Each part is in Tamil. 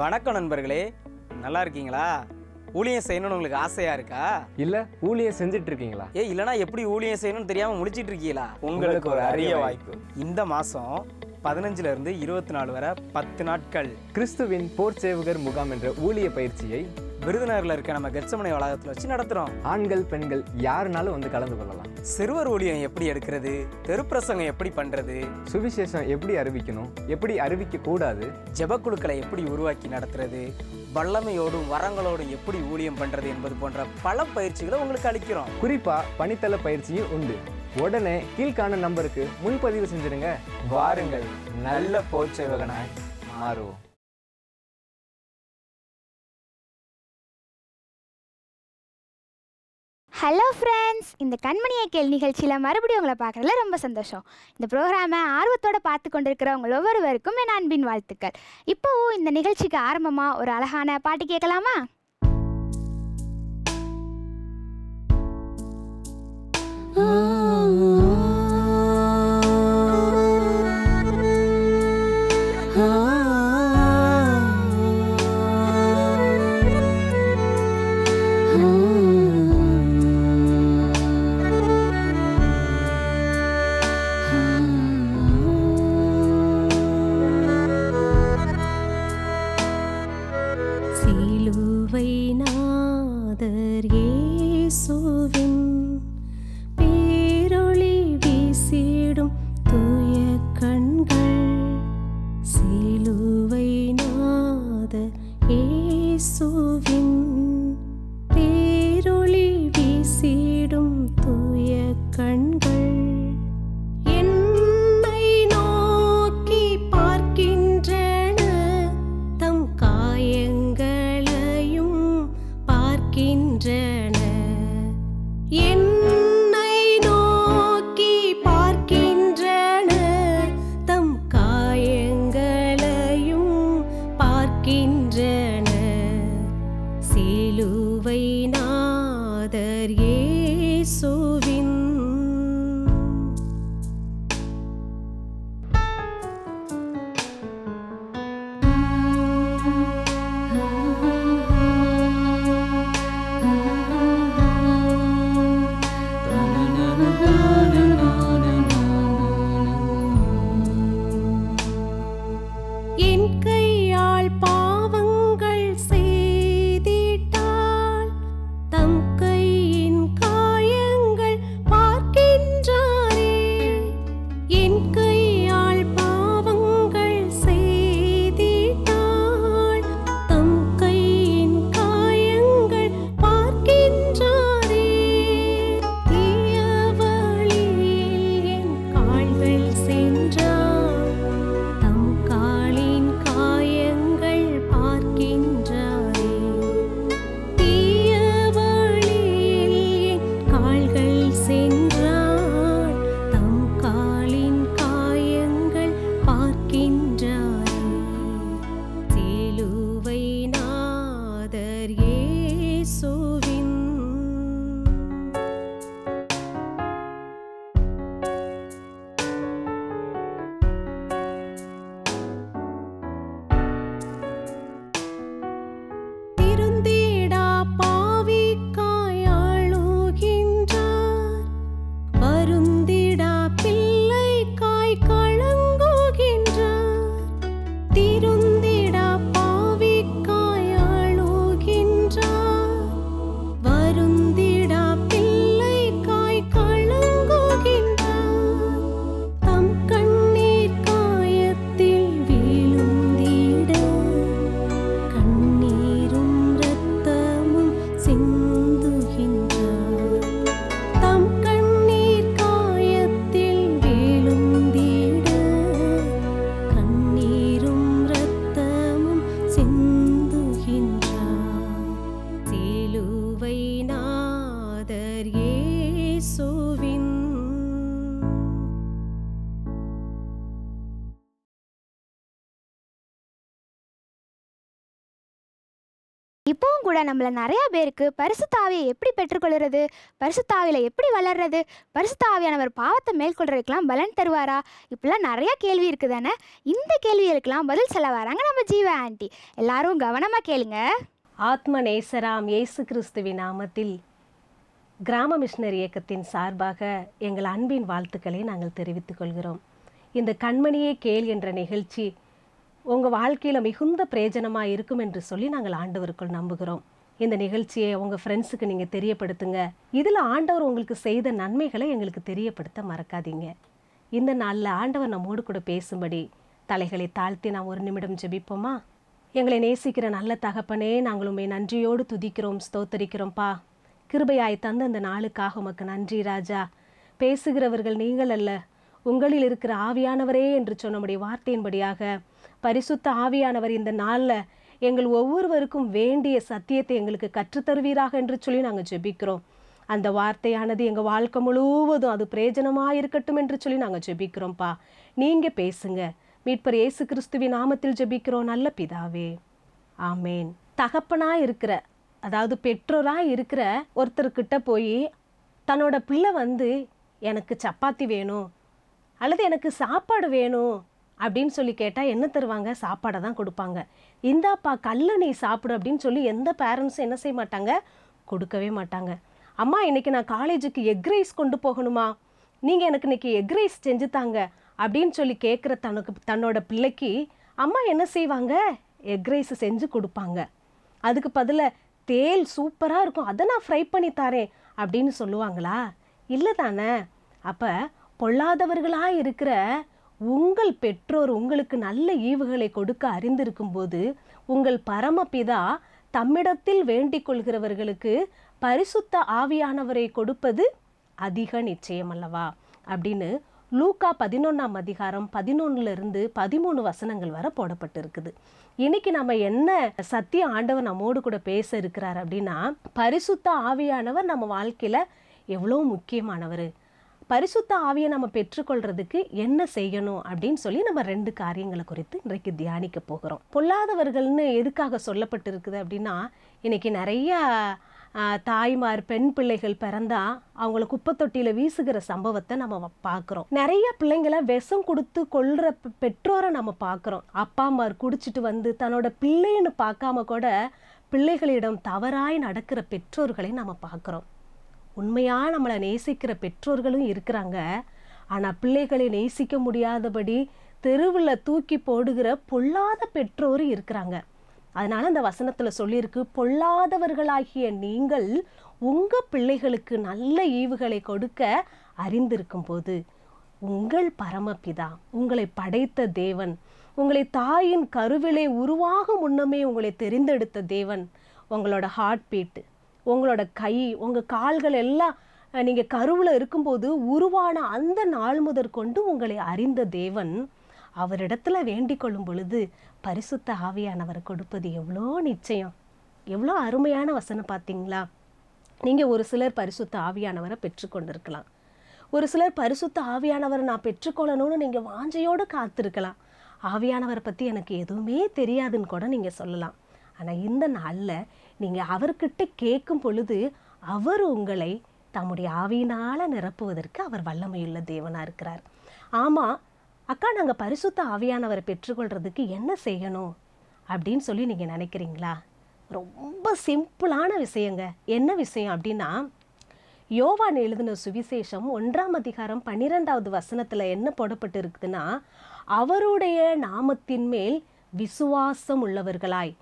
வணக்கம் நண்பர்களே நல்லா இருக்கீங்களா ஊழியம் செய்யணும்னு உங்களுக்கு ஆசையா இருக்கா இல்ல ஊழியம் செஞ்சுட்டு இருக்கீங்களா ஏ இல்லனா எப்படி ஊழியம் செய்யணும்னு தெரியாம முடிச்சிட்டு இருக்கீங்களா உங்களுக்கு ஒரு அரிய வாய்ப்பு இந்த மாசம் இருந்து இருபத்தி நாலு வரை பத்து நாட்கள் கிறிஸ்துவின் போர் சேவகர் முகாம் என்ற ஊழிய பயிற்சியை விருதுநகரில் இருக்க நம்ம கச்சமனை வளாகத்தில் வச்சு நடத்துகிறோம் ஆண்கள் பெண்கள் யாருனாலும் வந்து கலந்து கொள்ளலாம் சிறுவர் ஊழியம் எப்படி எடுக்கிறது தெருப்பிரசங்கம் எப்படி பண்ணுறது சுவிசேஷம் எப்படி அறிவிக்கணும் எப்படி அறிவிக்க கூடாது ஜெபக்குழுக்களை எப்படி உருவாக்கி நடத்துறது வல்லமையோடும் வரங்களோடும் எப்படி ஊழியம் பண்ணுறது என்பது போன்ற பல பயிற்சிகளை உங்களுக்கு அளிக்கிறோம் குறிப்பாக பணித்தள பயிற்சியும் உண்டு உடனே கீழ்காண நம்பருக்கு முன்பதிவு செஞ்சிருங்க வாருங்கள் நல்ல போச்சவகனாய் மாறுவோம் ஹலோ ஃப்ரெண்ட்ஸ் இந்த கண்மணியை கேள் மறுபடியும் உங்களை ரொம்ப சந்தோஷம் இந்த ப்ரோக்ராமை பார்த்து அன்பின் வாழ்த்துக்கள் இந்த நிகழ்ச்சிக்கு ஒரு அழகான பாட்டு கேட்கலாமா நாத பேரொளி வீசிடும் தூய கண் போல் நம்மள நிறையா பேருக்கு பரிசுத்தாவியை எப்படி பெற்றுக்கொள்கிறது பரிசுத்தாவியில் எப்படி வளர்றது பரிசுத்தாவியானவர் பாவத்தை மேற்கொள்றதுக்கெலாம் பலன் தருவாரா இப்படிலாம் நிறையா கேள்வி இருக்குது தானே இந்த கேள்விகளுக்கெல்லாம் பதில் சொல்ல வராங்க நம்ம ஜீவா ஆண்டி எல்லாரும் கவனமாக கேளுங்க ஆத்ம நேசராம் இயேசு கிறிஸ்துவின் நாமத்தில் கிராம மிஷினர் இயக்கத்தின் சார்பாக எங்கள் அன்பின் வாழ்த்துக்களை நாங்கள் தெரிவித்துக் கொள்கிறோம் இந்த கண்மணியே கேள் என்ற நிகழ்ச்சி உங்கள் வாழ்க்கையில் மிகுந்த பிரயோஜனமாக இருக்கும் என்று சொல்லி நாங்கள் ஆண்டவருக்குள் நம்புகிறோம் இந்த நிகழ்ச்சியை உங்கள் ஃப்ரெண்ட்ஸுக்கு நீங்கள் தெரியப்படுத்துங்க இதில் ஆண்டவர் உங்களுக்கு செய்த நன்மைகளை எங்களுக்கு தெரியப்படுத்த மறக்காதீங்க இந்த நாளில் ஆண்டவர் நம்மோடு கூட பேசும்படி தலைகளை தாழ்த்தி நாம் ஒரு நிமிடம் ஜெபிப்போமா எங்களை நேசிக்கிற நல்ல தகப்பனே நாங்கள் உண்மை நன்றியோடு துதிக்கிறோம் ஸ்தோத்தரிக்கிறோம்ப்பா கிருபையாய் தந்த அந்த நாளுக்காக உமக்கு நன்றி ராஜா பேசுகிறவர்கள் நீங்கள் அல்ல உங்களில் இருக்கிற ஆவியானவரே என்று சொன்னமுடைய வார்த்தையின்படியாக பரிசுத்த ஆவியானவர் இந்த நாளில் எங்கள் ஒவ்வொருவருக்கும் வேண்டிய சத்தியத்தை எங்களுக்கு கற்றுத்தருவீராக என்று சொல்லி நாங்கள் ஜெபிக்கிறோம் அந்த வார்த்தையானது எங்கள் வாழ்க்கை முழுவதும் அது பிரயோஜனமாக இருக்கட்டும் என்று சொல்லி நாங்கள் ஜெபிக்கிறோம்ப்பா நீங்கள் பேசுங்க மீட்பர் இயேசு கிறிஸ்துவின் நாமத்தில் ஜெபிக்கிறோம் நல்ல பிதாவே ஆமேன் தகப்பனாக இருக்கிற அதாவது பெற்றோராக இருக்கிற ஒருத்தர்கிட்ட போய் தன்னோட பிள்ளை வந்து எனக்கு சப்பாத்தி வேணும் அல்லது எனக்கு சாப்பாடு வேணும் அப்படின்னு சொல்லி கேட்டால் என்ன தருவாங்க சாப்பாடை தான் கொடுப்பாங்க இந்தாப்பா கல்ல நீ சாப்பிடு அப்படின்னு சொல்லி எந்த பேரண்ட்ஸும் என்ன செய்ய மாட்டாங்க கொடுக்கவே மாட்டாங்க அம்மா இன்னைக்கு நான் காலேஜுக்கு எக் ரைஸ் கொண்டு போகணுமா நீங்கள் எனக்கு இன்னைக்கு எக் ரைஸ் செஞ்சு தாங்க அப்படின்னு சொல்லி கேட்குற தனக்கு தன்னோட பிள்ளைக்கு அம்மா என்ன செய்வாங்க எக் ரைஸ் செஞ்சு கொடுப்பாங்க அதுக்கு பதிலாக தேல் சூப்பராக இருக்கும் அதை நான் ஃப்ரை பண்ணி தரேன் அப்படின்னு சொல்லுவாங்களா இல்லை தானே அப்போ பொல்லாதவர்களாக இருக்கிற உங்கள் பெற்றோர் உங்களுக்கு நல்ல ஈவுகளை கொடுக்க அறிந்திருக்கும் போது உங்கள் பரமபிதா தம்மிடத்தில் வேண்டிக் கொள்கிறவர்களுக்கு பரிசுத்த ஆவியானவரை கொடுப்பது அதிக நிச்சயம் அல்லவா அப்படின்னு லூக்கா பதினொன்றாம் அதிகாரம் பதினொன்னுலேருந்து பதிமூணு வசனங்கள் வர போடப்பட்டிருக்குது இன்னைக்கு நம்ம என்ன சத்திய ஆண்டவர் நம்மோடு கூட பேச இருக்கிறார் அப்படின்னா பரிசுத்த ஆவியானவர் நம்ம வாழ்க்கையில் எவ்வளோ முக்கியமானவர் பரிசுத்த ஆவியை நம்ம பெற்றுக்கொள்றதுக்கு என்ன செய்யணும் அப்படின்னு சொல்லி நம்ம ரெண்டு காரியங்களை குறித்து இன்றைக்கு தியானிக்க போகிறோம் பொல்லாதவர்கள்னு எதுக்காக சொல்லப்பட்டிருக்குது அப்படின்னா இன்றைக்கி நிறையா தாய்மார் பெண் பிள்ளைகள் பிறந்தா அவங்கள குப்பை தொட்டியில் வீசுகிற சம்பவத்தை நம்ம பார்க்குறோம் நிறைய பிள்ளைங்களை விஷம் கொடுத்து கொள்ற பெற்றோரை நம்ம பார்க்குறோம் அப்பா அம்மார் குடிச்சிட்டு வந்து தன்னோட பிள்ளைன்னு பார்க்காம கூட பிள்ளைகளிடம் தவறாய் நடக்கிற பெற்றோர்களை நம்ம பார்க்குறோம் உண்மையாக நம்மளை நேசிக்கிற பெற்றோர்களும் இருக்கிறாங்க ஆனால் பிள்ளைகளை நேசிக்க முடியாதபடி தெருவில் தூக்கி போடுகிற பொல்லாத பெற்றோரும் இருக்கிறாங்க அதனால் அந்த வசனத்தில் சொல்லியிருக்கு பொல்லாதவர்களாகிய நீங்கள் உங்கள் பிள்ளைகளுக்கு நல்ல ஈவுகளை கொடுக்க அறிந்திருக்கும் போது உங்கள் பரமபிதா உங்களை படைத்த தேவன் உங்களை தாயின் கருவிலை உருவாகும் முன்னமே உங்களை தெரிந்தெடுத்த தேவன் உங்களோட ஹார்ட் பீட்டு உங்களோட கை உங்கள் கால்கள் எல்லாம் நீங்கள் கருவில் இருக்கும்போது உருவான அந்த நாள் கொண்டு உங்களை அறிந்த தேவன் அவரிடத்துல வேண்டிக் கொள்ளும் பொழுது பரிசுத்த ஆவியானவர் கொடுப்பது எவ்வளோ நிச்சயம் எவ்வளோ அருமையான வசனம் பார்த்தீங்களா நீங்கள் ஒரு சிலர் பரிசுத்த ஆவியானவரை பெற்றுக்கொண்டிருக்கலாம் ஒரு சிலர் பரிசுத்த ஆவியானவரை நான் பெற்றுக்கொள்ளணும்னு நீங்கள் வாஞ்சையோடு காத்திருக்கலாம் ஆவியானவரை பற்றி எனக்கு எதுவுமே தெரியாதுன்னு கூட நீங்கள் சொல்லலாம் ஆனால் இந்த நாளில் நீங்கள் அவர்கிட்ட கேட்கும் பொழுது அவர் உங்களை தம்முடைய ஆவியினால் நிரப்புவதற்கு அவர் வல்லமையுள்ள தேவனாக இருக்கிறார் ஆமாம் அக்கா நாங்கள் பரிசுத்த ஆவியானவரை பெற்றுக்கொள்றதுக்கு என்ன செய்யணும் அப்படின்னு சொல்லி நீங்கள் நினைக்கிறீங்களா ரொம்ப சிம்பிளான விஷயங்க என்ன விஷயம் அப்படின்னா யோவான் எழுதின சுவிசேஷம் ஒன்றாம் அதிகாரம் பன்னிரெண்டாவது வசனத்தில் என்ன போடப்பட்டு இருக்குதுன்னா அவருடைய நாமத்தின் மேல் விசுவாசம் உள்ளவர்களாய்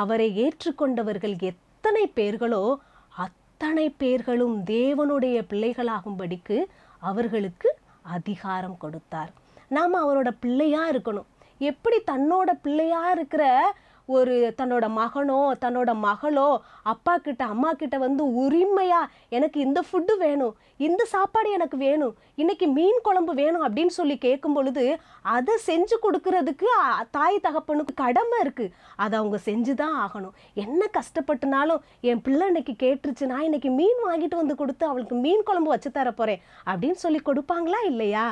அவரை ஏற்றுக்கொண்டவர்கள் எத்தனை பேர்களோ அத்தனை பேர்களும் தேவனுடைய பிள்ளைகளாகும்படிக்கு அவர்களுக்கு அதிகாரம் கொடுத்தார் நாம் அவரோட பிள்ளையாக இருக்கணும் எப்படி தன்னோட பிள்ளையாக இருக்கிற ஒரு தன்னோட மகனோ தன்னோட மகளோ அப்பா கிட்ட அம்மா கிட்ட வந்து உரிமையாக எனக்கு இந்த ஃபுட்டு வேணும் இந்த சாப்பாடு எனக்கு வேணும் இன்னைக்கு மீன் குழம்பு வேணும் அப்படின்னு சொல்லி கேட்கும் பொழுது அதை செஞ்சு கொடுக்கறதுக்கு தாய் தகப்பனுக்கு கடமை இருக்குது அதை அவங்க செஞ்சு தான் ஆகணும் என்ன கஷ்டப்பட்டுனாலும் என் பிள்ளை இன்னைக்கு கேட்டுருச்சு நான் இன்னைக்கு மீன் வாங்கிட்டு வந்து கொடுத்து அவளுக்கு மீன் குழம்பு வச்சு தர போறேன் அப்படின்னு சொல்லி கொடுப்பாங்களா இல்லையா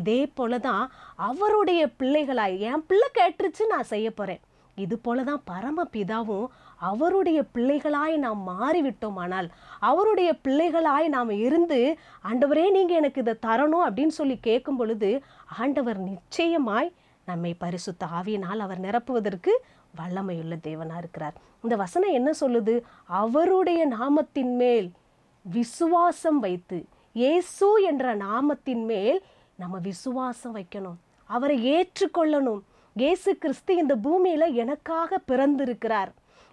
இதே போலதான் தான் அவருடைய பிள்ளைகளாய் என் பிள்ளை கேட்டுருச்சு நான் செய்ய போகிறேன் இது போல தான் பரமபிதாவும் அவருடைய பிள்ளைகளாய் நாம் மாறிவிட்டோமானால் அவருடைய பிள்ளைகளாய் நாம் இருந்து ஆண்டவரே நீங்கள் எனக்கு இதை தரணும் அப்படின்னு சொல்லி கேட்கும் பொழுது ஆண்டவர் நிச்சயமாய் நம்மை பரிசுத்த ஆவியினால் அவர் நிரப்புவதற்கு வல்லமையுள்ள தேவனாக இருக்கிறார் இந்த வசனம் என்ன சொல்லுது அவருடைய நாமத்தின் மேல் விசுவாசம் வைத்து இயேசு என்ற நாமத்தின் மேல் நம்ம விசுவாசம் வைக்கணும் அவரை ஏற்றுக்கொள்ளணும் இயேசு கிறிஸ்து இந்த பூமியில் எனக்காக பிறந்திருக்கிறார்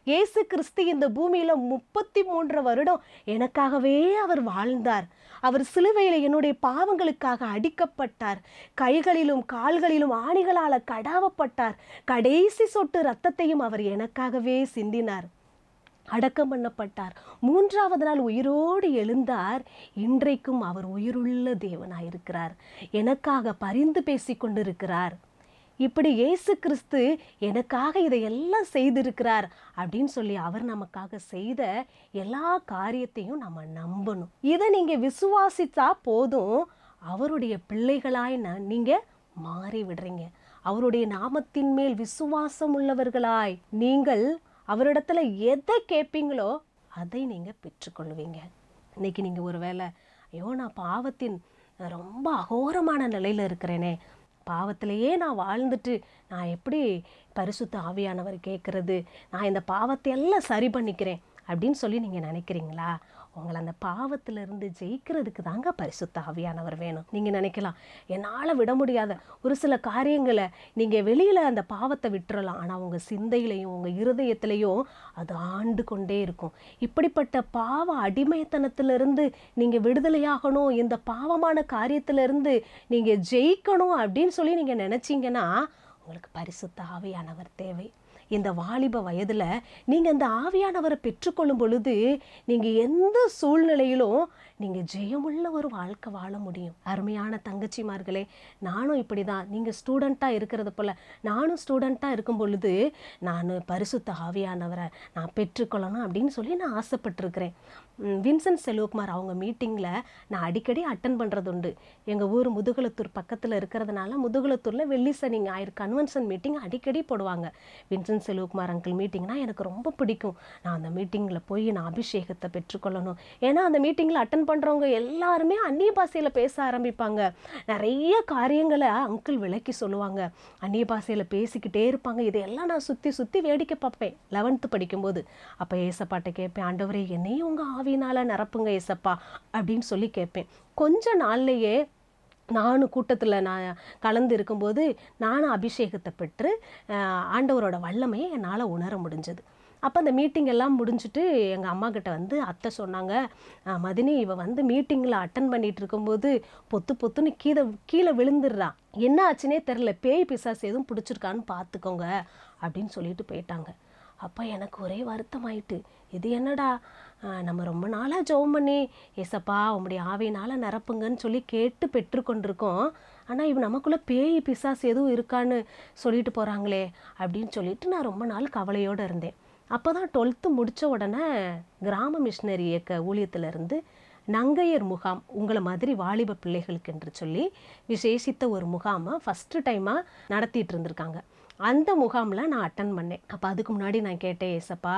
இயேசு கிறிஸ்து இந்த பூமியில் முப்பத்தி மூன்று வருடம் எனக்காகவே அவர் வாழ்ந்தார் அவர் சிலுவையில் என்னுடைய பாவங்களுக்காக அடிக்கப்பட்டார் கைகளிலும் கால்களிலும் ஆணிகளால் கடாவப்பட்டார் கடைசி சொட்டு ரத்தத்தையும் அவர் எனக்காகவே சிந்தினார் அடக்கம் பண்ணப்பட்டார் மூன்றாவது நாள் உயிரோடு எழுந்தார் இன்றைக்கும் அவர் உயிருள்ள தேவனாயிருக்கிறார் எனக்காக பரிந்து பேசி கொண்டிருக்கிறார் இப்படி இயேசு கிறிஸ்து எனக்காக இதையெல்லாம் செய்திருக்கிறார் அப்படின்னு சொல்லி அவர் நமக்காக செய்த எல்லா காரியத்தையும் நம்ம நம்பணும் இதை நீங்கள் விசுவாசித்தா போதும் அவருடைய பிள்ளைகளாய் நீங்கள் மாறி விடுறீங்க அவருடைய நாமத்தின் மேல் விசுவாசம் உள்ளவர்களாய் நீங்கள் அவரிடத்துல எதை கேட்பீங்களோ அதை நீங்கள் பெற்றுக்கொள்வீங்க இன்னைக்கு நீங்கள் ஒரு வேலை ஐயோ நான் பாவத்தின் ரொம்ப அகோரமான நிலையில் இருக்கிறேனே பாவத்திலேயே நான் வாழ்ந்துட்டு நான் எப்படி பரிசுத்த ஆவியானவர் கேட்குறது நான் இந்த பாவத்தை எல்லாம் சரி பண்ணிக்கிறேன் அப்படின்னு சொல்லி நீங்கள் நினைக்கிறீங்களா உங்களை அந்த பாவத்திலிருந்து ஜெயிக்கிறதுக்கு தாங்க பரிசுத்த ஆவியானவர் வேணும் நீங்கள் நினைக்கலாம் என்னால் விட முடியாத ஒரு சில காரியங்களை நீங்கள் வெளியில் அந்த பாவத்தை விட்டுறலாம் ஆனால் உங்கள் சிந்தையிலையும் உங்கள் இருதயத்திலையும் அது ஆண்டு கொண்டே இருக்கும் இப்படிப்பட்ட பாவ அடிமைத்தனத்திலிருந்து நீங்கள் விடுதலையாகணும் இந்த பாவமான காரியத்திலிருந்து நீங்கள் ஜெயிக்கணும் அப்படின்னு சொல்லி நீங்கள் நினச்சிங்கன்னா உங்களுக்கு பரிசுத்த ஆவியானவர் தேவை இந்த வாலிப வயதில் நீங்கள் இந்த ஆவியானவரை பெற்றுக்கொள்ளும் பொழுது நீங்கள் எந்த சூழ்நிலையிலும் நீங்கள் ஜெயமுள்ள ஒரு வாழ்க்கை வாழ முடியும் அருமையான தங்கச்சிமார்களே நானும் இப்படி தான் நீங்கள் ஸ்டூடெண்ட்டாக இருக்கிறது போல் நானும் ஸ்டூடெண்ட்டாக இருக்கும் பொழுது நான் பரிசுத்த ஆவியானவரை நான் பெற்றுக்கொள்ளணும் அப்படின்னு சொல்லி நான் ஆசைப்பட்டிருக்கிறேன் வின்சென்ட் செல்வகுமார் அவங்க மீட்டிங்கில் நான் அடிக்கடி அட்டன் பண்ணுறது உண்டு எங்கள் ஊர் முதுகுலத்தூர் பக்கத்தில் இருக்கிறதுனால முதுகுலத்தூரில் வெள்ளி சனி ஞாயிறு கன்வென்ஷன் மீட்டிங் அடிக்கடி போடுவாங்க வின்சென்ட் செல்வகுமார் அங்கிள் மீட்டிங்னால் எனக்கு ரொம்ப பிடிக்கும் நான் அந்த மீட்டிங்கில் போய் நான் அபிஷேகத்தை பெற்றுக்கொள்ளணும் ஏன்னா அந்த மீட்டிங்கில் அட்டன் பண்ணுறவங்க எல்லாருமே அந்நிய பாஷையில் பேச ஆரம்பிப்பாங்க நிறைய காரியங்களை அங்கிள் விளக்கி சொல்லுவாங்க அந்நிய பாசையில் பேசிக்கிட்டே இருப்பாங்க இதையெல்லாம் நான் சுற்றி சுற்றி வேடிக்கை பார்ப்பேன் லெவன்த்து படிக்கும்போது அப்போ ஏசப்பாட்டை கேட்பேன் ஆண்டவரே என்னையும் உங்கள் ஆவி ஆவினால் நிரப்புங்க ஏசப்பா அப்படின்னு சொல்லி கேட்பேன் கொஞ்ச நாள்லையே நானும் கூட்டத்தில் நான் கலந்து இருக்கும்போது நானும் அபிஷேகத்தை பெற்று ஆண்டவரோட வல்லமையை என்னால் உணர முடிஞ்சது அப்போ அந்த மீட்டிங் எல்லாம் முடிஞ்சுட்டு எங்கள் அம்மா கிட்ட வந்து அத்தை சொன்னாங்க மதினி இவ வந்து மீட்டிங்கில் அட்டன் பண்ணிகிட்டு இருக்கும்போது பொத்து பொத்துன்னு கீழே கீழே விழுந்துடுறான் என்ன ஆச்சுனே தெரில பேய் பிசாஸ் எதுவும் பிடிச்சிருக்கான்னு பார்த்துக்கோங்க அப்படின்னு சொல்லிட்டு போயிட்டாங்க அப்போ எனக்கு ஒரே வருத்தமாயிட்டு இது என்னடா நம்ம ரொம்ப நாளாக ஜெபம் பண்ணி ஏசப்பா உங்களுடைய ஆவியினால் நிரப்புங்கன்னு சொல்லி கேட்டு பெற்றுக்கொண்டிருக்கோம் ஆனால் இவன் நமக்குள்ளே பேய் பிசாஸ் எதுவும் இருக்கான்னு சொல்லிட்டு போகிறாங்களே அப்படின்னு சொல்லிட்டு நான் ரொம்ப நாள் கவலையோடு இருந்தேன் அப்போ தான் டுவெல்த்து முடித்த உடனே கிராம மிஷினரி இயக்க ஊழியத்திலேருந்து நங்கையர் முகாம் உங்களை மாதிரி வாலிப பிள்ளைகளுக்கு என்று சொல்லி விசேஷித்த ஒரு முகாமை ஃபஸ்ட்டு டைமாக நடத்திட்டு இருந்திருக்காங்க அந்த முகாமில் நான் அட்டன் பண்ணேன் அப்போ அதுக்கு முன்னாடி நான் கேட்டேன் ஏசப்பா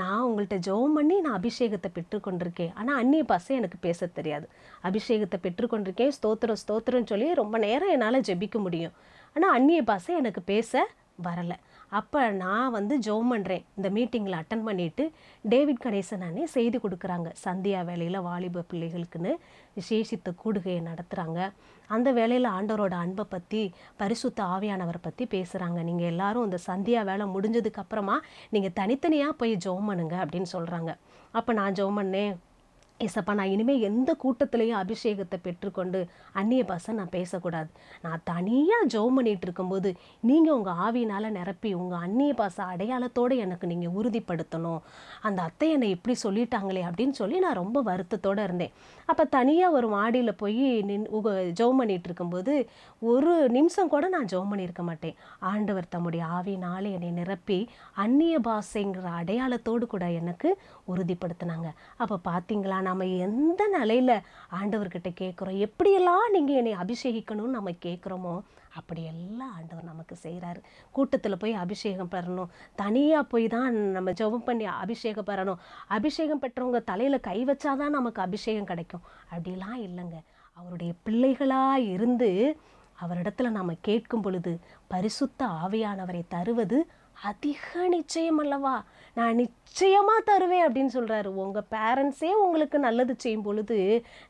நான் உங்கள்கிட்ட ஜோம் பண்ணி நான் அபிஷேகத்தை பெற்றுக்கொண்டிருக்கேன் ஆனால் அந்நிய பாசை எனக்கு பேச தெரியாது அபிஷேகத்தை பெற்றுக்கொண்டிருக்கேன் ஸ்தோத்திரம் ஸ்தோத்திரம்னு சொல்லி ரொம்ப நேரம் என்னால் ஜெபிக்க முடியும் ஆனால் அன்னிய பாசை எனக்கு பேச வரலை அப்போ நான் வந்து ஜோ பண்ணுறேன் இந்த மீட்டிங்கில் அட்டன் பண்ணிவிட்டு டேவிட் கணேசன் அண்ணே செய்தி கொடுக்குறாங்க சந்தியா வேலையில் வாலிப பிள்ளைகளுக்குன்னு விசேஷித்த கூடுகையை நடத்துகிறாங்க அந்த வேலையில் ஆண்டவரோட அன்பை பற்றி பரிசுத்த ஆவியானவரை பற்றி பேசுகிறாங்க நீங்கள் எல்லாரும் இந்த சந்தியா வேலை முடிஞ்சதுக்கப்புறமா நீங்கள் தனித்தனியாக போய் ஜோம் பண்ணுங்க அப்படின்னு சொல்கிறாங்க அப்போ நான் ஜோம் பண்ணேன் ஏசப்பா நான் இனிமேல் எந்த கூட்டத்திலையும் அபிஷேகத்தை பெற்றுக்கொண்டு அந்நிய பாச நான் பேசக்கூடாது நான் தனியாக ஜெபம் பண்ணிகிட்டு இருக்கும்போது நீங்கள் உங்கள் ஆவினால் நிரப்பி உங்கள் அந்நிய பாச அடையாளத்தோடு எனக்கு நீங்கள் உறுதிப்படுத்தணும் அந்த அத்தை என்னை இப்படி சொல்லிட்டாங்களே அப்படின்னு சொல்லி நான் ரொம்ப வருத்தத்தோடு இருந்தேன் அப்போ தனியாக ஒரு மாடியில் போய் நின் ஜோம் பண்ணிகிட்டு இருக்கும்போது ஒரு நிமிஷம் கூட நான் ஜோம் பண்ணியிருக்க மாட்டேன் ஆண்டவர் தம்முடைய ஆவினால் என்னை நிரப்பி அந்நிய பாசைங்கிற அடையாளத்தோடு கூட எனக்கு உறுதிப்படுத்தினாங்க அப்போ பார்த்தீங்களா நாம் எந்த நிலையில் ஆண்டவர்கிட்ட கேட்குறோம் எப்படியெல்லாம் நீங்கள் என்னை அபிஷேகிக்கணும்னு நம்ம கேட்குறோமோ அப்படியெல்லாம் ஆண்டவர் நமக்கு செய்கிறாரு கூட்டத்தில் போய் அபிஷேகம் பெறணும் தனியாக போய் தான் நம்ம ஜெபம் பண்ணி அபிஷேகம் பெறணும் அபிஷேகம் பெற்றவங்க தலையில் கை தான் நமக்கு அபிஷேகம் கிடைக்கும் அப்படிலாம் இல்லைங்க அவருடைய பிள்ளைகளாக இருந்து அவரிடத்துல நாம் கேட்கும் பொழுது பரிசுத்த ஆவியானவரை தருவது அதிக நிச்சயம் அல்லவா நான் நிச்சயமாக தருவேன் அப்படின்னு சொல்கிறாரு உங்கள் பேரண்ட்ஸே உங்களுக்கு நல்லது செய்யும் பொழுது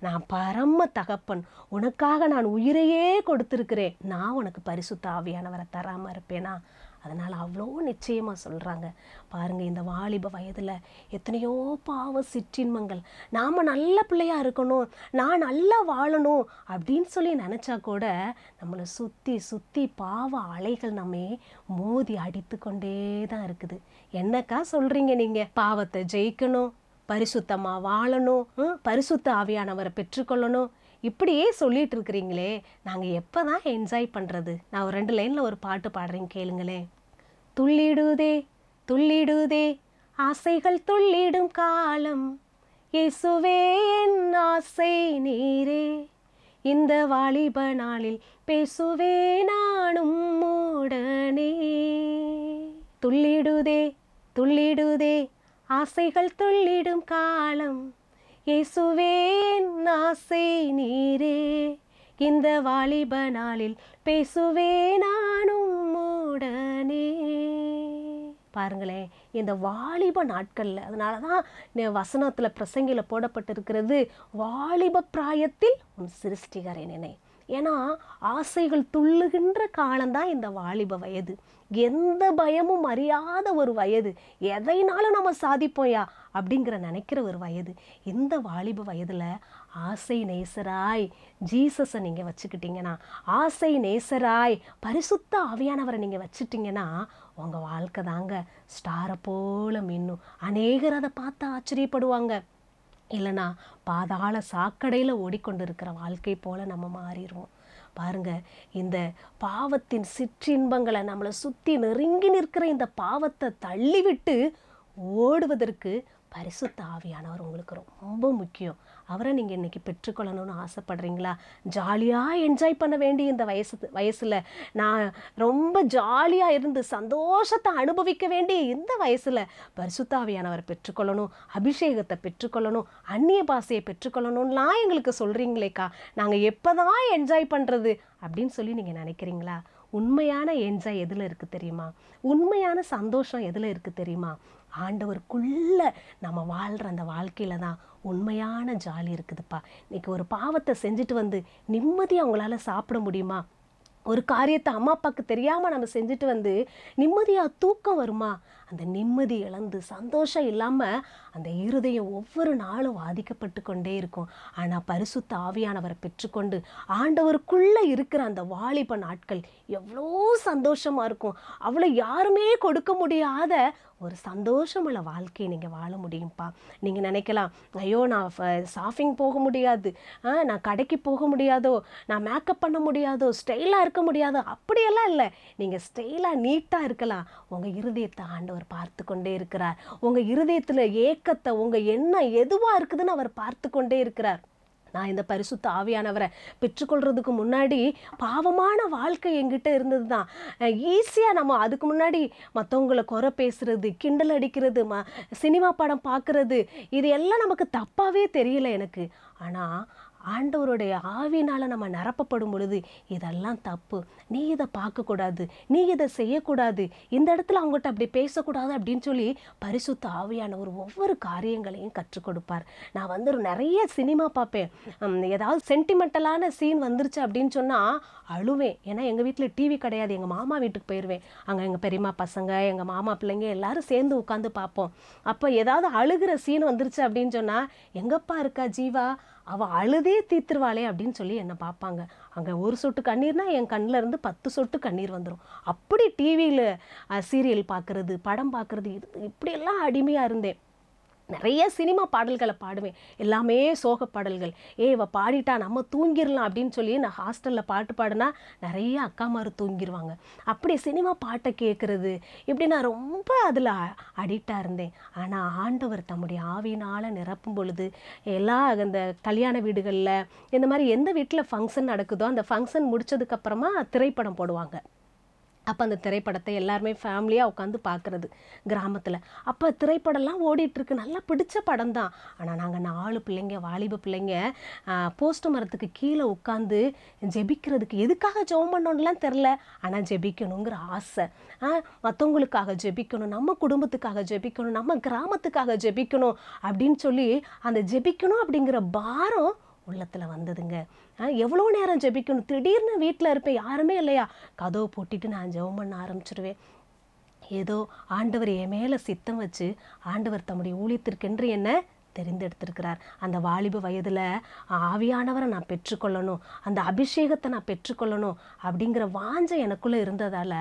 நான் பரம தகப்பன் உனக்காக நான் உயிரையே கொடுத்துருக்கிறேன் நான் உனக்கு பரிசுத்த ஆவியானவரை தராமல் இருப்பேனா அதனால் அவ்வளோ நிச்சயமாக சொல்கிறாங்க பாருங்கள் இந்த வாலிப வயதில் எத்தனையோ பாவ சிற்றின்மங்கள் நாம் நல்ல பிள்ளையாக இருக்கணும் நான் நல்லா வாழணும் அப்படின்னு சொல்லி நினச்சா கூட நம்மளை சுற்றி சுற்றி பாவ அலைகள் நம்ம மோதி அடித்து கொண்டே தான் இருக்குது என்னக்கா சொல்கிறீங்க நீங்கள் பாவத்தை ஜெயிக்கணும் பரிசுத்தமாக வாழணும் பரிசுத்த ஆவியானவரை பெற்றுக்கொள்ளணும் இப்படியே சொல்லிட்டு இருக்கிறீங்களே நாங்கள் எப்போ தான் என்ஜாய் பண்ணுறது நான் ஒரு ரெண்டு லைனில் ஒரு பாட்டு பாடுறேன் கேளுங்களேன் துள்ளிடுதே துள்ளிடுதே ஆசைகள் துள்ளிடும் காலம் என் ஆசை நீரே இந்த வாலிப நாளில் பேசுவே நானும் மூடனே துள்ளிடுதே துள்ளிடுதே ஆசைகள் துள்ளிடும் காலம் இயேசுவேன் நாசை நீரே இந்த வாலிப நாளில் பேசுவே நானும் உடனே பாருங்களேன் இந்த வாலிப நாட்களில் அதனால தான் வசனத்தில் பிரசங்கியில் போடப்பட்டிருக்கிறது வாலிப பிராயத்தில் உன் சிருஷ்டிகரை நினை ஏன்னா ஆசைகள் துள்ளுகின்ற காலம்தான் இந்த வாலிப வயது எந்த பயமும் அறியாத ஒரு வயது எதைனாலும் நம்ம சாதிப்போயா அப்படிங்கிற நினைக்கிற ஒரு வயது இந்த வாலிப வயதில் ஆசை நேசராய் ஜீசஸை நீங்கள் வச்சுக்கிட்டீங்கன்னா ஆசை நேசராய் பரிசுத்த ஆவியானவரை நீங்கள் வச்சுட்டிங்கன்னா உங்கள் வாழ்க்கை தாங்க ஸ்டாரை போல மின்னும் அநேகர் அதை பார்த்தா ஆச்சரியப்படுவாங்க இல்லைனா பாதாள சாக்கடையில் ஓடிக்கொண்டிருக்கிற வாழ்க்கை போல் நம்ம மாறிடுவோம் பாருங்க இந்த பாவத்தின் சிற்றின்பங்களை நம்மளை சுற்றி நெருங்கி நிற்கிற இந்த பாவத்தை தள்ளிவிட்டு ஓடுவதற்கு பரிசுத்த ஆவியானவர் உங்களுக்கு ரொம்ப முக்கியம் அவரை நீங்கள் இன்றைக்கி பெற்றுக்கொள்ளணும்னு ஆசைப்படுறீங்களா ஜாலியாக என்ஜாய் பண்ண வேண்டிய இந்த வயசு வயசில் நான் ரொம்ப ஜாலியாக இருந்து சந்தோஷத்தை அனுபவிக்க வேண்டிய இந்த வயசில் பரிசுத்தாவியானவர் பெற்றுக்கொள்ளணும் அபிஷேகத்தை பெற்றுக்கொள்ளணும் அந்நிய பாசையை பெற்றுக்கொள்ளணும்லாம் எங்களுக்கு சொல்கிறீங்களேக்கா நாங்கள் எப்போ தான் என்ஜாய் பண்ணுறது அப்படின்னு சொல்லி நீங்கள் நினைக்கிறீங்களா உண்மையான என்ஜாய் எதில் இருக்குது தெரியுமா உண்மையான சந்தோஷம் எதில் இருக்குது தெரியுமா ஆண்டவருக்குள்ள நம்ம வாழ்கிற அந்த வாழ்க்கையில் தான் உண்மையான ஜாலி இருக்குதுப்பா இன்றைக்கி ஒரு பாவத்தை செஞ்சுட்டு வந்து நிம்மதியாக அவங்களால சாப்பிட முடியுமா ஒரு காரியத்தை அம்மா அப்பாவுக்கு தெரியாமல் நம்ம செஞ்சுட்டு வந்து நிம்மதியாக தூக்கம் வருமா அந்த நிம்மதி இழந்து சந்தோஷம் இல்லாமல் அந்த இருதயம் ஒவ்வொரு நாளும் பாதிக்கப்பட்டு கொண்டே இருக்கும் ஆனால் பரிசுத்த ஆவியானவரை பெற்றுக்கொண்டு ஆண்டவருக்குள்ளே இருக்கிற அந்த வாலிப நாட்கள் எவ்வளோ சந்தோஷமாக இருக்கும் அவ்வளோ யாருமே கொடுக்க முடியாத ஒரு சந்தோஷமுள்ள வாழ்க்கையை நீங்கள் வாழ முடியும்ப்பா நீங்கள் நினைக்கலாம் ஐயோ நான் ஷாப்பிங் போக முடியாது நான் கடைக்கு போக முடியாதோ நான் மேக்கப் பண்ண முடியாதோ ஸ்டைலாக இருக்க முடியாதோ அப்படியெல்லாம் இல்லை நீங்கள் ஸ்டைலாக நீட்டாக இருக்கலாம் உங்கள் இருதயத்தை ஆண்டவர் அவர் பார்த்து கொண்டே இருக்கிறார் உங்கள் இருதயத்தில் ஏக்கத்தை உங்கள் எண்ணம் எதுவாக இருக்குதுன்னு அவர் பார்த்து கொண்டே இருக்கிறார் நான் இந்த பரிசுத்த ஆவியானவரை பெற்றுக்கொள்றதுக்கு முன்னாடி பாவமான வாழ்க்கை எங்கிட்ட இருந்தது தான் ஈஸியாக நம்ம அதுக்கு முன்னாடி மற்றவங்களை குறை பேசுகிறது கிண்டல் அடிக்கிறது ம சினிமா படம் பார்க்குறது இது எல்லாம் நமக்கு தப்பாகவே தெரியல எனக்கு ஆனால் ஆண்டவருடைய ஆவினால் நம்ம நிரப்பப்படும் பொழுது இதெல்லாம் தப்பு நீ இதை பார்க்கக்கூடாது நீ இதை செய்யக்கூடாது இந்த இடத்துல அவங்ககிட்ட அப்படி பேசக்கூடாது அப்படின்னு சொல்லி பரிசுத்த ஆவியான ஒரு ஒவ்வொரு காரியங்களையும் கற்றுக் கொடுப்பார் நான் வந்து நிறைய சினிமா பார்ப்பேன் ஏதாவது சென்டிமெண்டலான சீன் வந்துருச்சு அப்படின்னு சொன்னால் அழுவேன் ஏன்னா எங்கள் வீட்டில் டிவி கிடையாது எங்கள் மாமா வீட்டுக்கு போயிடுவேன் அங்கே எங்கள் பெரியமா பசங்க எங்கள் மாமா பிள்ளைங்க எல்லாரும் சேர்ந்து உட்காந்து பார்ப்போம் அப்போ ஏதாவது அழுகிற சீன் வந்துருச்சு அப்படின்னு சொன்னால் எங்கப்பா இருக்கா ஜீவா அவள் அழுதே அதையே தீர்த்துருவாளே அப்படின்னு சொல்லி என்னை பார்ப்பாங்க அங்கே ஒரு சொட்டு கண்ணீர்னா என் கண்ணில் இருந்து பத்து சொட்டு கண்ணீர் வந்துடும் அப்படி டிவியில் சீரியல் பார்க்குறது படம் பார்க்குறது இது இப்படியெல்லாம் அடிமையாக இருந்தேன் நிறைய சினிமா பாடல்களை பாடுவேன் எல்லாமே சோக பாடல்கள் ஏ இவ பாடிட்டா நம்ம தூங்கிடலாம் அப்படின்னு சொல்லி நான் ஹாஸ்டலில் பாட்டு பாடினா நிறைய அக்காமாரு தூங்கிடுவாங்க அப்படி சினிமா பாட்டை கேட்குறது இப்படி நான் ரொம்ப அதில் அடிக்டாக இருந்தேன் ஆனால் ஆண்டவர் தம்முடைய ஆவியினால் நிரப்பும் பொழுது எல்லா அந்த கல்யாண வீடுகளில் இந்த மாதிரி எந்த வீட்டில் ஃபங்க்ஷன் நடக்குதோ அந்த ஃபங்க்ஷன் முடித்ததுக்கப்புறமா திரைப்படம் போடுவாங்க அப்போ அந்த திரைப்படத்தை எல்லாருமே ஃபேமிலியாக உட்காந்து பார்க்குறது கிராமத்தில் அப்போ திரைப்படம்லாம் ஓடிட்டுருக்கு நல்லா பிடிச்ச படம் தான் ஆனால் நாங்கள் நாலு பிள்ளைங்க வாலிப பிள்ளைங்க போஸ்ட் மரத்துக்கு கீழே உட்காந்து ஜெபிக்கிறதுக்கு எதுக்காக ஜெபம் பண்ணணும்லாம் தெரில ஆனால் ஜெபிக்கணுங்கிற ஆசை மற்றவங்களுக்காக ஜெபிக்கணும் நம்ம குடும்பத்துக்காக ஜெபிக்கணும் நம்ம கிராமத்துக்காக ஜெபிக்கணும் அப்படின்னு சொல்லி அந்த ஜெபிக்கணும் அப்படிங்கிற பாரம் உள்ளத்தில் வந்ததுங்க எவ்வளோ நேரம் ஜெபிக்கணும் திடீர்னு வீட்டில் இருப்பேன் யாருமே இல்லையா கதவை போட்டிட்டு நான் ஜெபம் பண்ண ஆரம்பிச்சிடுவேன் ஏதோ ஆண்டவர் என் மேலே சித்தம் வச்சு ஆண்டவர் தம்முடைய ஊழியத்திற்கென்று என்ன தெரிந்தெடுத்திருக்கிறார் அந்த வாலிப வயதில் ஆவியானவரை நான் பெற்றுக்கொள்ளணும் அந்த அபிஷேகத்தை நான் பெற்றுக்கொள்ளணும் அப்படிங்கிற வாஞ்ச எனக்குள்ளே இருந்ததால்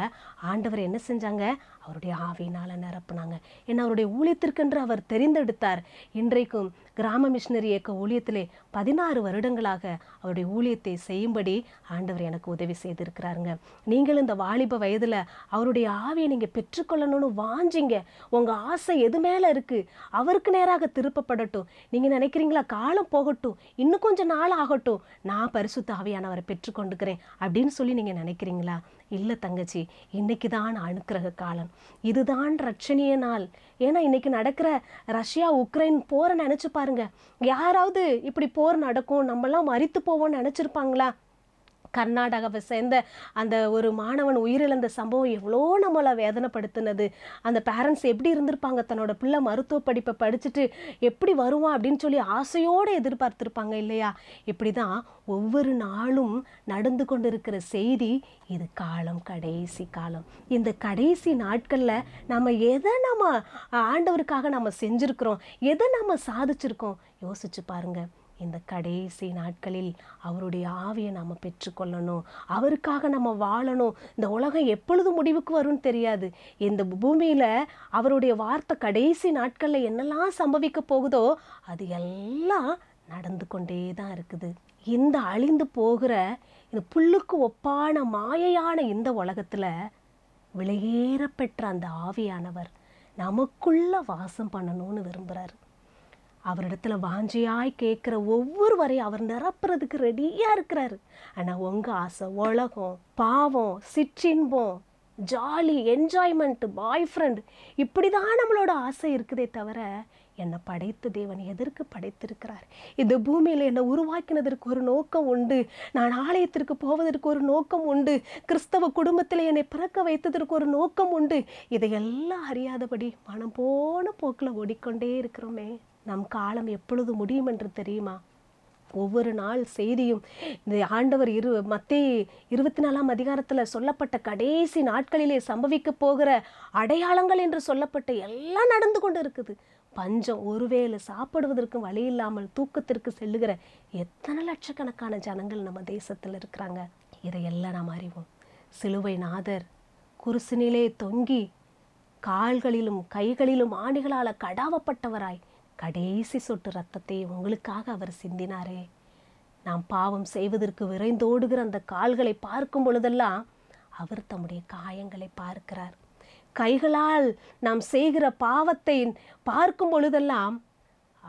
ஆண்டவர் என்ன செஞ்சாங்க அவருடைய ஆவியினால் நிரப்புனாங்க என்ன அவருடைய ஊழியத்திற்கென்று அவர் தெரிந்தெடுத்தார் இன்றைக்கும் கிராம மிஷினரி இயக்க ஊழியத்திலே பதினாறு வருடங்களாக அவருடைய ஊழியத்தை செய்யும்படி ஆண்டவர் எனக்கு உதவி செய்திருக்கிறாருங்க நீங்கள் இந்த வாலிப வயதில் அவருடைய ஆவியை நீங்கள் பெற்றுக்கொள்ளணும்னு வாஞ்சிங்க உங்கள் ஆசை எது மேலே இருக்குது அவருக்கு நேராக திருப்பப்படட்டும் நீங்கள் நினைக்கிறீங்களா காலம் போகட்டும் இன்னும் கொஞ்சம் நாள் ஆகட்டும் நான் பரிசுத்த ஆவியானவரை பெற்றுக்கொண்டுக்கிறேன் அப்படின்னு சொல்லி நீங்கள் நினைக்கிறீங்களா இல்லை தங்கச்சி இன்னைக்கு தான் அனுக்கிரக காலம் இதுதான் ரட்சணிய நாள் ஏன்னா இன்னைக்கு நடக்கிற ரஷ்யா உக்ரைன் போரை நினைச்சு பாருங்க யாராவது இப்படி போர் நடக்கும் நம்மெல்லாம் மறித்து போவோம்னு நினைச்சிருப்பாங்களா கர்நாடகாவை சேர்ந்த அந்த ஒரு மாணவன் உயிரிழந்த சம்பவம் எவ்வளோ நம்மளை வேதனைப்படுத்தினது அந்த பேரண்ட்ஸ் எப்படி இருந்திருப்பாங்க தன்னோட பிள்ளை மருத்துவ படிப்பை படிச்சுட்டு எப்படி வருவான் அப்படின்னு சொல்லி ஆசையோடு எதிர்பார்த்துருப்பாங்க இல்லையா இப்படி தான் ஒவ்வொரு நாளும் நடந்து கொண்டு இருக்கிற செய்தி இது காலம் கடைசி காலம் இந்த கடைசி நாட்களில் நம்ம எதை நம்ம ஆண்டவருக்காக நம்ம செஞ்சுருக்குறோம் எதை நம்ம சாதிச்சிருக்கோம் யோசிச்சு பாருங்கள் இந்த கடைசி நாட்களில் அவருடைய ஆவியை நாம் பெற்றுக்கொள்ளணும் அவருக்காக நம்ம வாழணும் இந்த உலகம் எப்பொழுது முடிவுக்கு வரும்னு தெரியாது இந்த பூமியில் அவருடைய வார்த்தை கடைசி நாட்களில் என்னெல்லாம் சம்பவிக்க போகுதோ அது எல்லாம் நடந்து கொண்டே தான் இருக்குது இந்த அழிந்து போகிற இந்த புல்லுக்கு ஒப்பான மாயையான இந்த உலகத்தில் விலையேற பெற்ற அந்த ஆவியானவர் நமக்குள்ள வாசம் பண்ணணும்னு விரும்புகிறார் அவரிடத்துல வாஞ்சியாய் கேட்குற ஒவ்வொரு வரையும் அவர் நிரப்புறதுக்கு ரெடியாக இருக்கிறாரு ஆனால் உங்கள் ஆசை உலகம் பாவம் சிற்றின்பம் ஜாலி என்ஜாய்மெண்ட்டு பாய் ஃப்ரெண்ட் இப்படி தான் நம்மளோட ஆசை இருக்குதே தவிர என்னை படைத்த தேவன் எதற்கு படைத்திருக்கிறார் இந்த பூமியில் என்னை உருவாக்கினதற்கு ஒரு நோக்கம் உண்டு நான் ஆலயத்திற்கு போவதற்கு ஒரு நோக்கம் உண்டு கிறிஸ்தவ குடும்பத்தில் என்னை பிறக்க வைத்ததற்கு ஒரு நோக்கம் உண்டு இதையெல்லாம் அறியாதபடி மனம் போன போக்கில் ஓடிக்கொண்டே இருக்கிறோமே நம் காலம் எப்பொழுது முடியும் என்று தெரியுமா ஒவ்வொரு நாள் செய்தியும் இந்த ஆண்டவர் இரு மத்திய இருபத்தி நாலாம் அதிகாரத்தில் சொல்லப்பட்ட கடைசி நாட்களிலே சம்பவிக்க போகிற அடையாளங்கள் என்று சொல்லப்பட்ட எல்லாம் நடந்து கொண்டு இருக்குது பஞ்சம் ஒருவேளை சாப்பிடுவதற்கும் வழி இல்லாமல் தூக்கத்திற்கு செல்லுகிற எத்தனை லட்சக்கணக்கான ஜனங்கள் நம்ம தேசத்தில் இருக்கிறாங்க இதையெல்லாம் நாம் அறிவோம் சிலுவை நாதர் குருசினிலே தொங்கி கால்களிலும் கைகளிலும் ஆணிகளால் கடாவப்பட்டவராய் கடைசி சொட்டு ரத்தத்தை உங்களுக்காக அவர் சிந்தினாரே நாம் பாவம் செய்வதற்கு விரைந்தோடுகிற அந்த கால்களை பார்க்கும் பொழுதெல்லாம் அவர் தம்முடைய காயங்களை பார்க்கிறார் கைகளால் நாம் செய்கிற பாவத்தை பார்க்கும் பொழுதெல்லாம்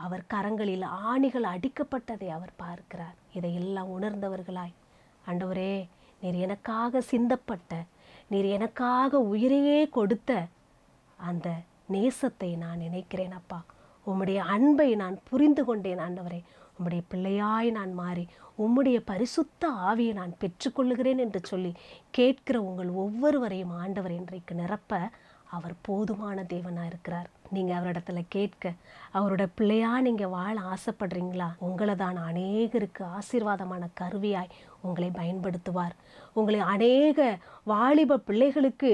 அவர் கரங்களில் ஆணிகள் அடிக்கப்பட்டதை அவர் பார்க்கிறார் இதையெல்லாம் உணர்ந்தவர்களாய் அண்டவரே நீர் எனக்காக சிந்தப்பட்ட நீர் எனக்காக உயிரையே கொடுத்த அந்த நேசத்தை நான் நினைக்கிறேன் அப்பா உம்முடைய அன்பை நான் புரிந்து கொண்டேன் ஆண்டவரே உம்முடைய பிள்ளையாய் நான் மாறி உம்முடைய பரிசுத்த ஆவியை நான் பெற்றுக்கொள்ளுகிறேன் என்று சொல்லி கேட்கிற உங்கள் ஒவ்வொருவரையும் ஆண்டவர் இன்றைக்கு நிரப்ப அவர் போதுமான தேவனாக இருக்கிறார் நீங்கள் அவரிடத்துல கேட்க அவரோட பிள்ளையாக நீங்கள் வாழ ஆசைப்படுறீங்களா உங்களை தான் அநேகருக்கு ஆசீர்வாதமான கருவியாய் உங்களை பயன்படுத்துவார் உங்களை அநேக வாலிப பிள்ளைகளுக்கு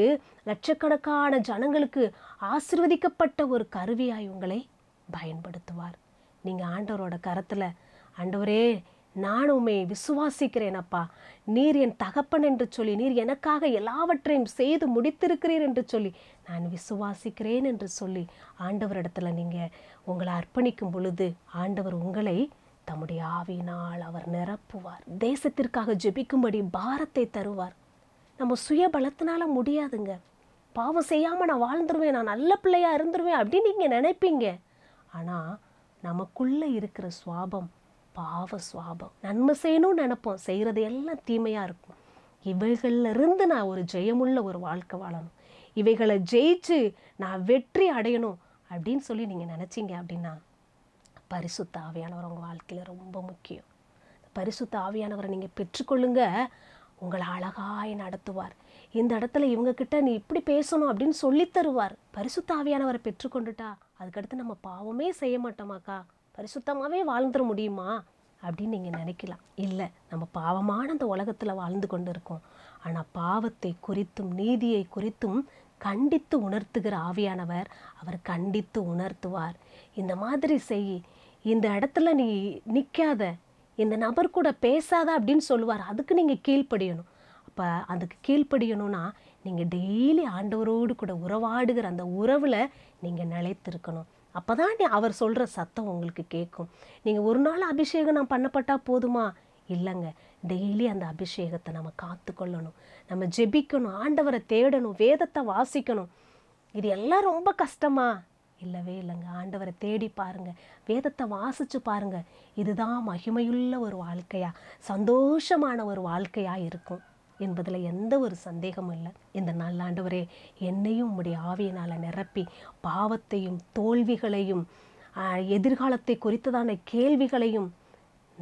லட்சக்கணக்கான ஜனங்களுக்கு ஆசிர்வதிக்கப்பட்ட ஒரு கருவியாய் உங்களை பயன்படுத்துவார் நீங்கள் ஆண்டவரோட கரத்தில் ஆண்டவரே நான் உண்மை விசுவாசிக்கிறேன் அப்பா நீர் என் தகப்பன் என்று சொல்லி நீர் எனக்காக எல்லாவற்றையும் செய்து முடித்திருக்கிறீர் என்று சொல்லி நான் விசுவாசிக்கிறேன் என்று சொல்லி ஆண்டவரிடத்துல நீங்கள் உங்களை அர்ப்பணிக்கும் பொழுது ஆண்டவர் உங்களை தம்முடைய ஆவியினால் அவர் நிரப்புவார் தேசத்திற்காக ஜெபிக்கும்படி பாரத்தை தருவார் நம்ம சுய பலத்தினால முடியாதுங்க பாவம் செய்யாமல் நான் வாழ்ந்துருவேன் நான் நல்ல பிள்ளையாக இருந்துருவேன் அப்படின்னு நீங்கள் நினைப்பீங்க ஆனால் நமக்குள்ளே இருக்கிற சுவாபம் பாவ சுவாபம் நன்மை செய்யணும்னு நினப்போம் செய்கிறது எல்லாம் தீமையாக இருக்கும் இவைகளிலிருந்து நான் ஒரு ஜெயமுள்ள ஒரு வாழ்க்கை வாழணும் இவைகளை ஜெயிச்சு நான் வெற்றி அடையணும் அப்படின்னு சொல்லி நீங்கள் நினச்சிங்க அப்படின்னா பரிசுத்த ஆவியானவர் உங்கள் வாழ்க்கையில் ரொம்ப முக்கியம் பரிசுத்த ஆவியானவரை நீங்கள் பெற்றுக்கொள்ளுங்க உங்களை அழகாய் நடத்துவார் இந்த இடத்துல இவங்கக்கிட்ட நீ இப்படி பேசணும் அப்படின்னு சொல்லித்தருவார் பரிசுத்த ஆவியானவரை பெற்றுக்கொண்டுட்டா அதுக்கடுத்து நம்ம பாவமே செய்ய மாட்டோமாக்கா பரிசுத்தமாகவே வாழ்ந்துட முடியுமா அப்படின்னு நீங்கள் நினைக்கலாம் இல்லை நம்ம பாவமான அந்த உலகத்தில் வாழ்ந்து கொண்டு இருக்கோம் ஆனால் பாவத்தை குறித்தும் நீதியை குறித்தும் கண்டித்து உணர்த்துகிற ஆவியானவர் அவர் கண்டித்து உணர்த்துவார் இந்த மாதிரி செய் இந்த இடத்துல நீ நிற்காத இந்த நபர் கூட பேசாத அப்படின்னு சொல்லுவார் அதுக்கு நீங்கள் கீழ்ப்படியணும் அப்போ அதுக்கு கீழ்ப்படியணும்னா நீங்கள் டெய்லி ஆண்டவரோடு கூட உறவாடுகிற அந்த உறவில் நீங்கள் நிலைத்திருக்கணும் அப்போ தான் அவர் சொல்கிற சத்தம் உங்களுக்கு கேட்கும் நீங்கள் ஒரு நாள் அபிஷேகம் நான் பண்ணப்பட்டால் போதுமா இல்லைங்க டெய்லி அந்த அபிஷேகத்தை நம்ம காத்துக்கொள்ளணும் நம்ம ஜெபிக்கணும் ஆண்டவரை தேடணும் வேதத்தை வாசிக்கணும் இது எல்லாம் ரொம்ப கஷ்டமா இல்லவே இல்லைங்க ஆண்டவரை தேடி பாருங்கள் வேதத்தை வாசிச்சு பாருங்க இதுதான் மகிமையுள்ள ஒரு வாழ்க்கையாக சந்தோஷமான ஒரு வாழ்க்கையாக இருக்கும் என்பதில் எந்த ஒரு சந்தேகமும் இல்லை இந்த நல்லாண்டவரே என்னையும் உம்முடைய ஆவியினால் நிரப்பி பாவத்தையும் தோல்விகளையும் எதிர்காலத்தை குறித்ததான கேள்விகளையும்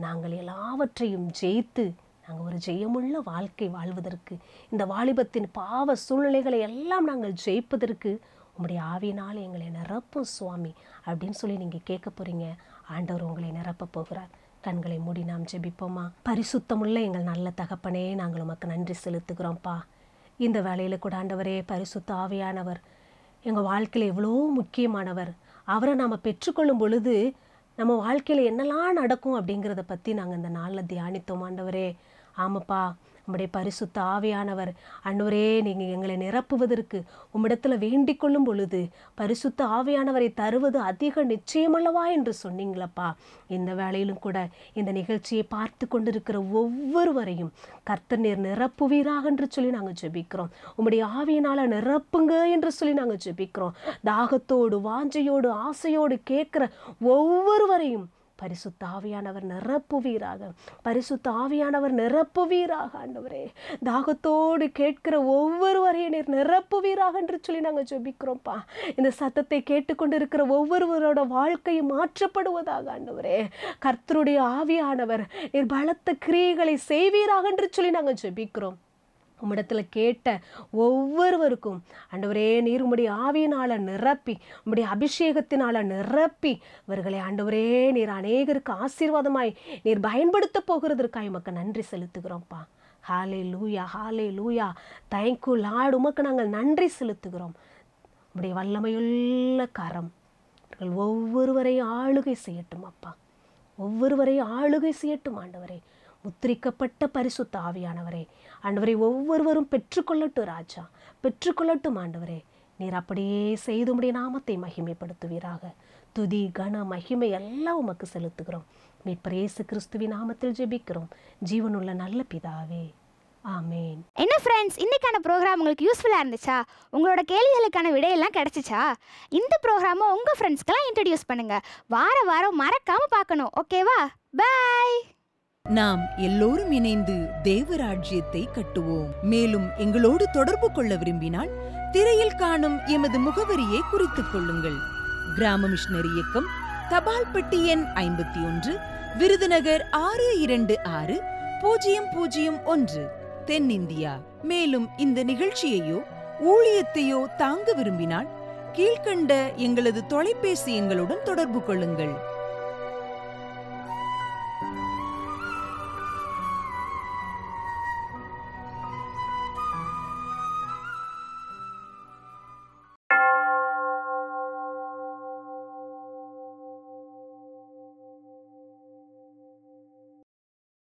நாங்கள் எல்லாவற்றையும் ஜெயித்து நாங்கள் ஒரு ஜெயமுள்ள வாழ்க்கை வாழ்வதற்கு இந்த வாலிபத்தின் பாவ சூழ்நிலைகளை எல்லாம் நாங்கள் ஜெயிப்பதற்கு உங்களுடைய ஆவியினால் எங்களை நிரப்பும் சுவாமி அப்படின்னு சொல்லி நீங்கள் கேட்க போகிறீங்க ஆண்டவர் உங்களை நிரப்ப போகிறார் கண்களை மூடி நாம் ஜெபிப்போமா பரிசுத்தமுள்ள எங்கள் நல்ல தகப்பனே நாங்கள் உமக்கு நன்றி செலுத்துகிறோம்ப்பா இந்த வேலையில் கூட ஆண்டவரே பரிசுத்த ஆவியானவர் எங்கள் வாழ்க்கையில் எவ்வளோ முக்கியமானவர் அவரை நாம் பெற்றுக்கொள்ளும் பொழுது நம்ம வாழ்க்கையில் என்னெல்லாம் நடக்கும் அப்படிங்கிறத பற்றி நாங்கள் இந்த நாளில் தியானித்தோம் ஆண்டவரே ஆமாப்பா உம்முடைய பரிசுத்த ஆவியானவர் அன்றுவரே நீங்கள் எங்களை நிரப்புவதற்கு உம்மிடத்தில் வேண்டிக் கொள்ளும் பொழுது பரிசுத்த ஆவியானவரை தருவது அதிக நிச்சயமல்லவா என்று சொன்னீங்களப்பா இந்த வேளையிலும் கூட இந்த நிகழ்ச்சியை பார்த்து கொண்டிருக்கிற ஒவ்வொருவரையும் கர்த்தர் நீர் நிரப்புவீராக என்று சொல்லி நாங்கள் ஜெபிக்கிறோம் உம்முடைய ஆவியினால் நிரப்புங்க என்று சொல்லி நாங்கள் ஜெபிக்கிறோம் தாகத்தோடு வாஞ்சையோடு ஆசையோடு கேட்குற ஒவ்வொருவரையும் பரிசுத்த ஆவியானவர் நிரப்புவீராக பரிசுத்த ஆவியானவர் நிரப்புவீராக ஆண்டவரே தாகத்தோடு கேட்கிற ஒவ்வொருவரையும் நீர் நிரப்புவீராக என்று சொல்லி நாங்கள் ஜெபிக்கிறோம்ப்பா இந்த சத்தத்தை கேட்டுக்கொண்டு இருக்கிற ஒவ்வொருவரோட வாழ்க்கையும் மாற்றப்படுவதாக ஆண்டவரே கர்த்தருடைய ஆவியானவர் நீர் பலத்த கிரியைகளை செய்வீராக என்று சொல்லி நாங்கள் ஜெபிக்கிறோம் உம்மிடத்தில் கேட்ட ஒவ்வொருவருக்கும் ஆண்டவரே நீர் உம்முடைய ஆவியினால் நிரப்பி உம்முடைய அபிஷேகத்தினால் நிரப்பி இவர்களை ஆண்டவரே நீர் அநேகருக்கு ஆசீர்வாதமாய் நீர் பயன்படுத்த போகிறதற்காக உமக்கு நன்றி செலுத்துகிறோம்ப்பா ஹாலே லூயா ஹாலே லூயா தேங்க்யூ லாடு உமக்கு நாங்கள் நன்றி செலுத்துகிறோம் உம்முடைய வல்லமையுள்ள கரம் இவர்கள் ஒவ்வொருவரையும் ஆளுகை செய்யட்டும் அப்பா ஒவ்வொருவரையும் ஆளுகை செய்யட்டும் ஆண்டவரே முத்திரிக்கப்பட்ட பரிசுத்த ஆவியானவரே ஆண்டவரை ஒவ்வொருவரும் பெற்றுக்கொள்ளட்டும் ராஜா பெற்றுக்கொள்ளட்டும் ஆண்டவரே நீர் அப்படியே செய்து உடைய நாமத்தை மகிமைப்படுத்துவீராக துதி கன மகிமை எல்லாம் உமக்கு செலுத்துகிறோம் மீட்பர் இயேசு கிறிஸ்துவின் நாமத்தில் ஜெபிக்கிறோம் ஜீவனுள்ள நல்ல பிதாவே ஆமீன் என்ன ஃப்ரெண்ட்ஸ் இன்றைக்கான ப்ரோக்ராம் உங்களுக்கு யூஸ்ஃபுல்லாக இருந்துச்சா உங்களோட கேள்விகளுக்கான விடையெல்லாம் கிடச்சிச்சா இந்த ப்ரோக்ராமை உங்கள் ஃப்ரெண்ட்ஸ்க்கெல்லாம் இன்ட்ரடியூஸ் பண்ணுங்கள் வார வாரம் மறக்காமல் பார்க்கணும் ஓகேவா பாய் நாம் எல்லோரும் இணைந்து தேவராஜ்யத்தை கட்டுவோம் மேலும் எங்களோடு தொடர்பு கொள்ள விரும்பினால் திரையில் காணும் எமது முகவரியை குறித்துக் கொள்ளுங்கள் கிராம மிஷினரி இயக்கம் தபால் பெட்டி எண் ஐம்பத்தி ஒன்று விருதுநகர் ஆறு இரண்டு ஆறு பூஜ்ஜியம் பூஜ்ஜியம் ஒன்று தென்னிந்தியா மேலும் இந்த நிகழ்ச்சியையோ ஊழியத்தையோ தாங்க விரும்பினால் கீழ்கண்ட எங்களது தொலைபேசி எங்களுடன் தொடர்பு கொள்ளுங்கள்